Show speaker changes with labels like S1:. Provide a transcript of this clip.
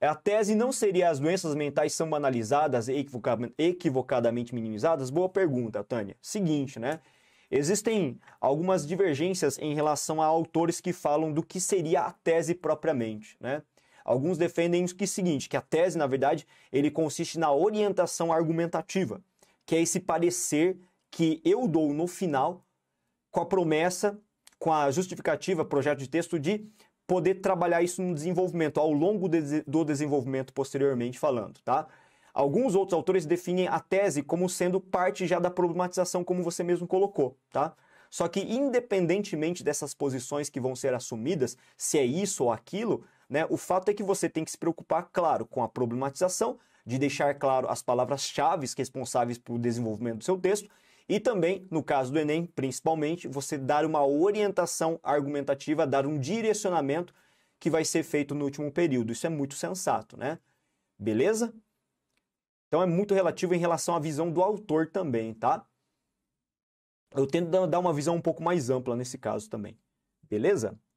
S1: É, a tese não seria as doenças mentais são banalizadas e equivocadamente minimizadas? Boa pergunta, Tânia. Seguinte, né? Existem algumas divergências em relação a autores que falam do que seria a tese propriamente, né? Alguns defendem o é seguinte, que a tese, na verdade, ele consiste na orientação argumentativa, que é esse parecer que eu dou no final com a promessa, com a justificativa, projeto de texto de poder trabalhar isso no desenvolvimento, ao longo de, do desenvolvimento posteriormente falando, tá? Alguns outros autores definem a tese como sendo parte já da problematização, como você mesmo colocou, tá? Só que independentemente dessas posições que vão ser assumidas, se é isso ou aquilo, né, o fato é que você tem que se preocupar, claro, com a problematização, de deixar claro as palavras-chave responsáveis pelo desenvolvimento do seu texto e também, no caso do Enem, principalmente, você dar uma orientação argumentativa, dar um direcionamento que vai ser feito no último período. Isso é muito sensato, né? Beleza? Então é muito relativo em relação à visão do autor também, tá? Eu tento dar uma visão um pouco mais ampla nesse caso também. Beleza?